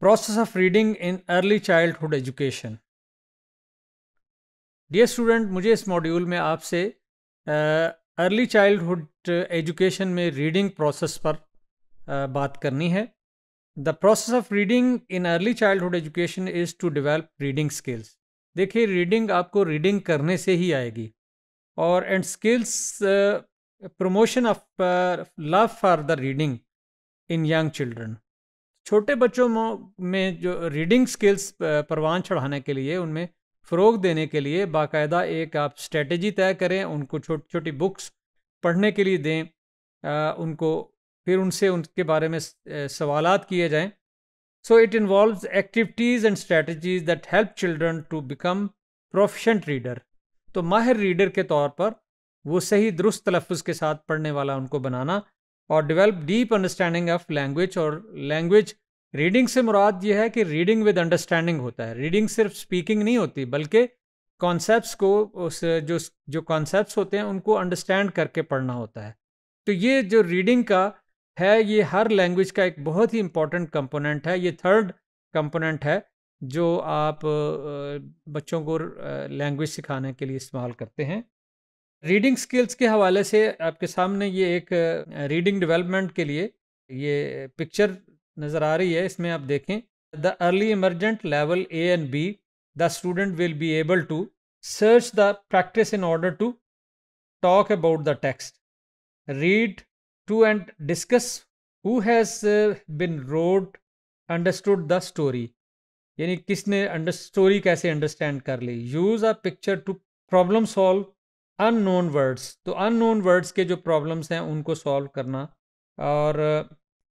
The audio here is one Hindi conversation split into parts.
process of reading in early childhood education dear student मुझे इस मॉड्यूल में आपसे अर्ली चाइल्ड हुड एजुकेशन में रीडिंग प्रोसेस पर uh, बात करनी है the process of reading in early childhood education is to develop reading skills देखिए रीडिंग आपको रीडिंग करने से ही आएगी और and skills promotion of love for the reading in young children छोटे बच्चों में जो रीडिंग स्किल्स परवान चढ़ाने के लिए उनमें फ़रोग देने के लिए बाकायदा एक आप स्ट्रेटजी तय करें उनको छोटी छोटी बुक्स पढ़ने के लिए दें आ, उनको फिर उनसे उनके बारे में सवाल किए जाएं so it involve activities and strategies that help children to become proficient reader तो माहिर रीडर के तौर पर वो सही दुरुस्त तलफ़ के साथ पढ़ने वाला उनको बनाना और develop deep understanding of language और लैंग्वेज रीडिंग से मुराद ये है कि रीडिंग विद अंडरस्टैंडिंग होता है रीडिंग सिर्फ स्पीकिंग नहीं होती बल्कि कॉन्सेप्ट्स को उस जो जो कॉन्सेप्ट्स होते हैं उनको अंडरस्टैंड करके पढ़ना होता है तो ये जो रीडिंग का है ये हर लैंग्वेज का एक बहुत ही इंपॉर्टेंट कंपोनेंट है ये थर्ड कंपोनेंट है जो आप बच्चों को लैंग्वेज सिखाने के लिए इस्तेमाल करते हैं रीडिंग स्किल्स के हवाले से आपके सामने ये एक रीडिंग डेवलपमेंट के लिए ये पिक्चर नज़र आ रही है इसमें आप देखें the early emergent level A and B the student will be able to search the practice in order to talk about the text read to and discuss who has been read understood the story यानी किसने स्टोरी कैसे अंडरस्टैंड कर ली use a picture to problem solve unknown words तो अननोन वर्ड्स के जो प्रॉब्लम्स हैं उनको सॉल्व करना और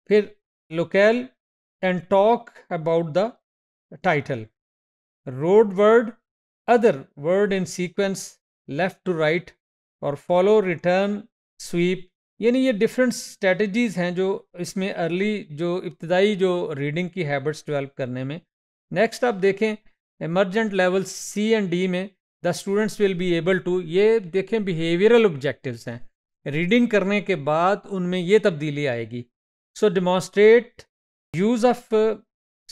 फिर locale and talk about the title read word other word in sequence left to right और फॉलो रिटर्न स्वीप यानी ये डिफरेंट स्ट्रेटजीज़ हैं जो इसमें अर्ली जो इब्तदाई जो रीडिंग की हैबिट्स डेवलप करने में नेक्स्ट आप देखें emergent level C and D में the students will be able to ये देखें बिहेवियरल ऑब्जेक्टिव्स हैं रीडिंग करने के बाद उनमें ये तब्दीली आएगी so demonstrate use of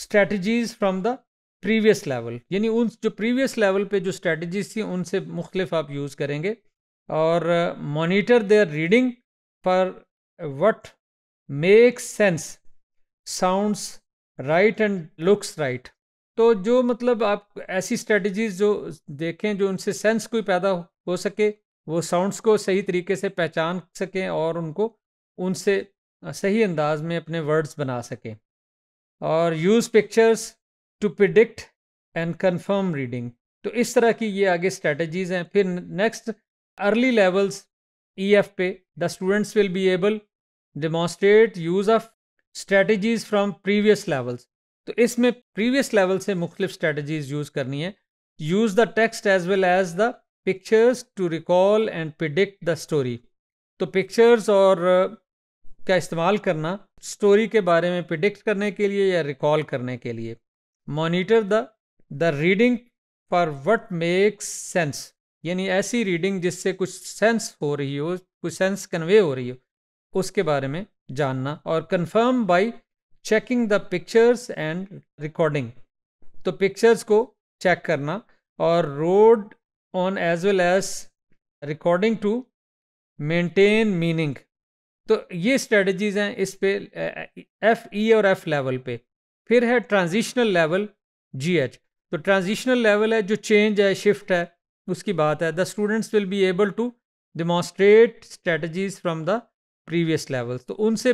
strategies from the previous level यानी उन जो प्रीवियस लेवल पे जो स्ट्रेटजीज थी उनसे मुख्तफ आप यूज़ करेंगे और monitor their reading for what makes sense sounds right and looks right तो जो मतलब आप ऐसी स्ट्रेटजीज जो देखें जो उनसे सेंस कोई पैदा हो सके वो साउंड्स को सही तरीके से पहचान सकें और उनको उनसे सही अंदाज में अपने वर्ड्स बना सकें और use pictures to predict and confirm reading तो इस तरह की ये आगे स्ट्रेटजीज हैं फिर next early levels E F पे the students will be able demonstrate use of strategies from previous levels तो इसमें प्रीवियस लेवल से मुख्तलिफ स्ट्रेटजीज यूज़ करनी है use the text as well as the pictures to recall and predict the story तो पिक्चर्स और uh, का इस्तेमाल करना स्टोरी के बारे में प्रिडिक्ट करने के लिए या रिकॉल करने के लिए monitor the the reading for what makes sense यानी ऐसी रीडिंग जिससे कुछ सेंस हो रही हो कुछ सेंस कन्वे हो रही हो उसके बारे में जानना और confirm by checking the pictures and recording तो पिक्चर्स को चेक करना और read on as well as recording to maintain meaning तो ये स्ट्रेटजीज हैं इस पे एफ ई e और एफ लेवल पे फिर है ट्रांजिशनल लेवल जी एच तो ट्रांजिशनल लेवल है जो चेंज है शिफ्ट है उसकी बात है the students will be able to demonstrate strategies from the previous level तो उनसे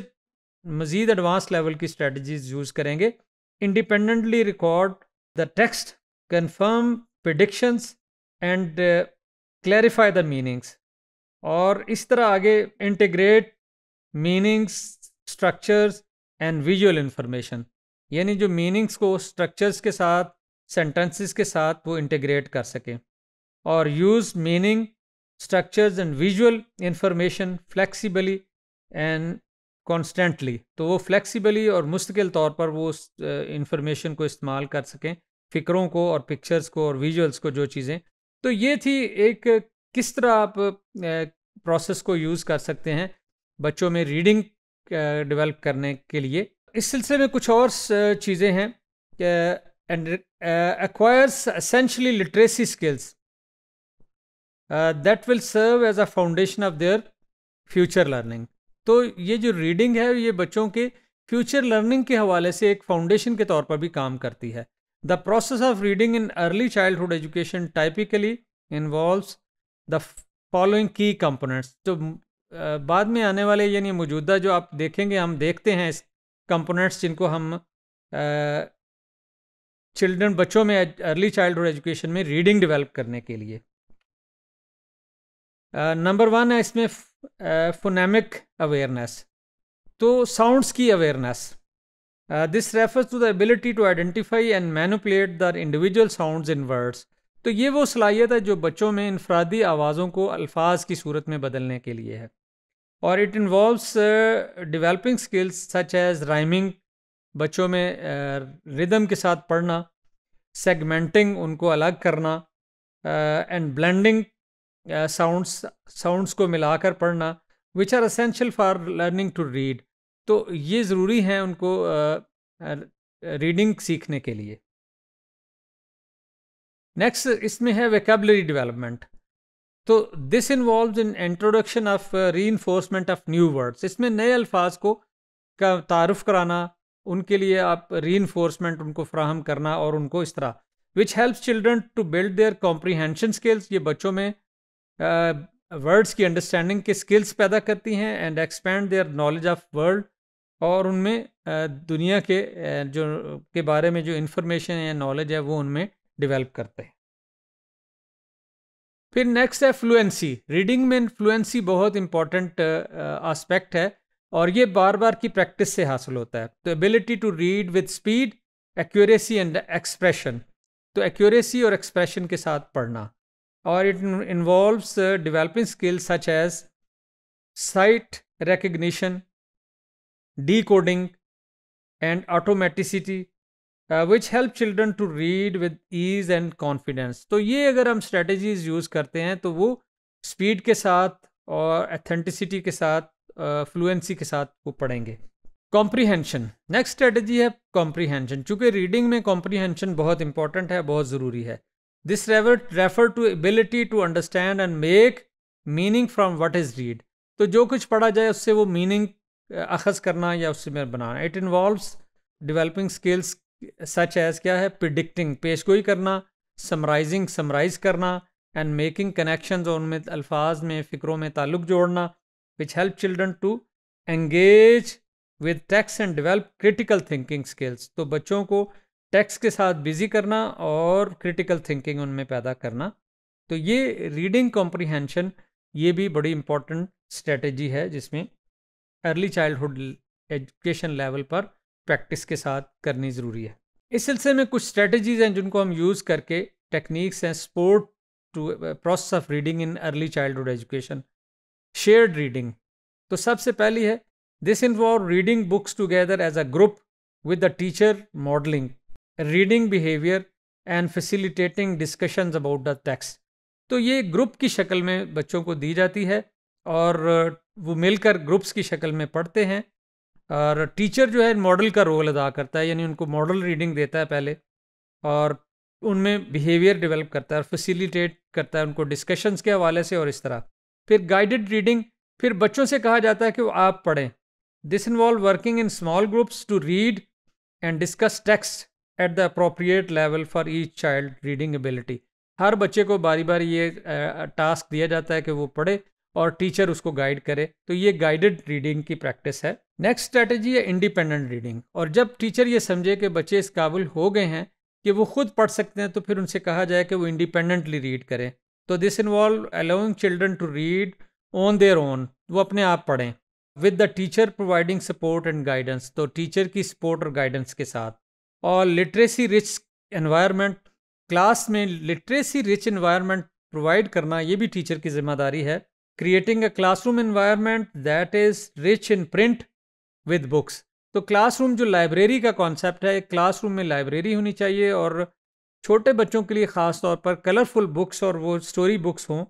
मज़ीद एडवांस लेवल की स्ट्रेटजीज यूज़ करेंगे independently record the text confirm predictions and clarify the meanings और इस तरह आगे integrate meanings structures and visual information यानी जो मीनिंग्स को स्ट्रक्चर्स के साथ सेंटेंसेस के साथ वो इंटीग्रेट कर सकें और use meaning structures and visual information flexibly and constantly तो वो फ्लेक्सिबली और मुस्तकिल तौर पर वो उस इंफॉर्मेशन को इस्तेमाल कर सकें फ़िक्रों को और पिक्चर्स को और विजुअल्स को जो चीज़ें तो ये थी एक किस तरह आप प्रोसेस को यूज़ कर सकते हैं बच्चों में रीडिंग डेवलप करने के लिए इस सिलसिले में कुछ और चीज़ें हैं and acquires essentially literacy skills that will serve as a foundation of their future learning तो ये जो रीडिंग है ये बच्चों के फ्यूचर लर्निंग के हवाले से एक फाउंडेशन के तौर पर भी काम करती है the process of reading in early childhood education typically involves the following key components तो बाद में आने वाले यानी मौजूदा जो आप देखेंगे हम देखते हैं इस कंपोनेंट्स जिनको हम चिल्ड्रन बच्चों में अर्ली चाइल्डहुड एजुकेशन में रीडिंग डेवलप करने के लिए नंबर वन है इसमें फोनेमिक अवेयरनेस तो साउंडस की awareness this refers to the ability to identify and manipulate the individual sounds in words तो ये वो सलाहियत है जो बच्चों में इनफरादी आवाज़ों को अल्फाज की सूरत में बदलने के लिए है और it involves developing skills such as rhyming बच्चों में रिदम uh, के साथ पढ़ना सेगमेंटिंग उनको अलग करना एंड ब्लेंडिंग साउंड्स साउंड्स को मिलाकर पढ़ना which are essential for learning to read तो ये ज़रूरी हैं उनको रीडिंग सीखने के लिए नेक्स्ट इसमें है वेकेबलरी डेवलपमेंट तो this involve in introduction of reinforcement of new words इसमें नए अल्फाज को का तारफ़ कराना उनके लिए आप री इन्फोर्समेंट उनको फ्राहम करना और उनको इस तरह which helps children to build their comprehension skills ये बच्चों में वर्ड्स uh, की अंडरस्टैंडिंग के स्किल्स पैदा करती हैं and expand their knowledge of world और उनमें uh, दुनिया के uh, जो के बारे में जो इंफॉर्मेशन या नॉलेज है वो उनमें डेवलप करते हैं फिर नेक्स्ट है फ्लुएंसी रीडिंग में फ्लुएंसी बहुत इंपॉर्टेंट आस्पेक्ट है और ये बार बार की प्रैक्टिस से हासिल होता है तो ability to read with speed accuracy and expression तो एक्यूरेसी और एक्सप्रेशन के साथ पढ़ना और it involves developing skills such as sight recognition decoding and automaticity which help children to read with ease and confidence तो ये अगर हम स्ट्रेटजीज यूज़ करते हैं तो वो स्पीड के साथ और एथेंटिसिटी के साथ फ्लुएंसी uh, के साथ वो पढ़ेंगे कॉम्प्रीहेंशन नेक्स्ट स्ट्रेटजी है कॉम्प्रीहेंशन चूँकि रीडिंग में कॉम्प्रीहेंशन बहुत इंपॉर्टेंट है बहुत ज़रूरी है this refer to ability to understand and make meaning from what is read तो जो कुछ पढ़ा जाए उससे वो मीनिंग अखज़ करना या उससे मेरा बनाना it involve developing skills such as क्या है प्रिडिक्टिंग पेशगोई करना समराइजिंग समराइज करना एंड मेकिंग कनेक्शन और उनमें अल्फाज में फ़िक्रों में ताल्लुक जोड़ना which help children to engage with text and develop critical thinking skills तो बच्चों को टेक्स्ट के साथ बिजी करना और क्रिटिकल थिंकिंग उनमें पैदा करना तो ये रीडिंग कॉम्प्रीहेंशन ये भी बड़ी इम्पॉर्टेंट स्ट्रेटजी है जिसमें अर्ली चाइल्डहुड एजुकेशन लेवल पर प्रैक्टिस के साथ करनी ज़रूरी है इस सिलसिले में कुछ स्ट्रेटजीज हैं जिनको हम यूज़ करके टेक्निक्स हैं support to process of reading in early childhood education shared reading तो सबसे पहली है this involve reading books together as a group with the teacher modelling reading behaviour and facilitating discussion about the text तो ये ग्रुप की शक्ल में बच्चों को दी जाती है और वो मिलकर ग्रुप्स की शक्ल में पढ़ते हैं और टीचर जो है मॉडल का रोल अदा करता है यानी उनको मॉडल रीडिंग देता है पहले और उनमें बिहेवियर डेवलप करता है और फैसिलिटेट करता है उनको डिस्कशंस के हवाले से और इस तरह फिर गाइडेड रीडिंग फिर बच्चों से कहा जाता है कि वो आप पढ़ें this involve working in small groups to read and discuss text at the appropriate level for each child reading ability हर बच्चे को बारी बारी ये टास्क दिया जाता है कि वो पढ़े और टीचर उसको गाइड करे तो ये गाइडेड रीडिंग की प्रैक्टिस है नेक्स्ट स्ट्रेटेजी है इंडिपेंडेंट रीडिंग और जब टीचर ये समझे कि बच्चे इस काबिल हो गए हैं कि वो खुद पढ़ सकते हैं तो फिर उनसे कहा जाए कि वो इंडिपेंडेंटली रीड करें तो this involve allowing children to read on their own वो अपने आप पढ़ें with the teacher providing support and guidance तो टीचर की सपोर्ट और गाइडेंस के साथ और लिटरेसी रिच एनवायरनमेंट क्लास में लिटरेसी रिच एनवायरनमेंट प्रोवाइड करना ये भी टीचर की जिम्मेदारी है creating a classroom environment that is rich in print with books तो क्लासरूम जो लाइब्रेरी का कॉन्सेप्ट है क्लासरूम में लाइब्रेरी होनी चाहिए और छोटे बच्चों के लिए ख़ास तौर पर कलरफुल बुक्स और वो स्टोरी बुक्स हों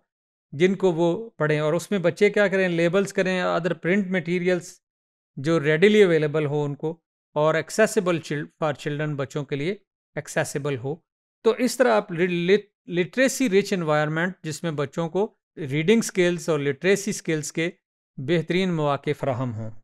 जिनको वो पढ़ें और उसमें बच्चे क्या करें लेबल्स करें अदर प्रिंट मटेरियल्स जो रेडीली अवेलेबल हो उनको और एक्सेसिबल फॉर चिल्ड्रन बच्चों के लिए एक्सेसिबल हो तो इस तरह आप लिटरेसी रिच इन्वायरमेंट जिसमें बच्चों को रीडिंग स्किल्स और लिटरेसी स्किल्स के बेहतरीन मौाक़े फ्राहम हों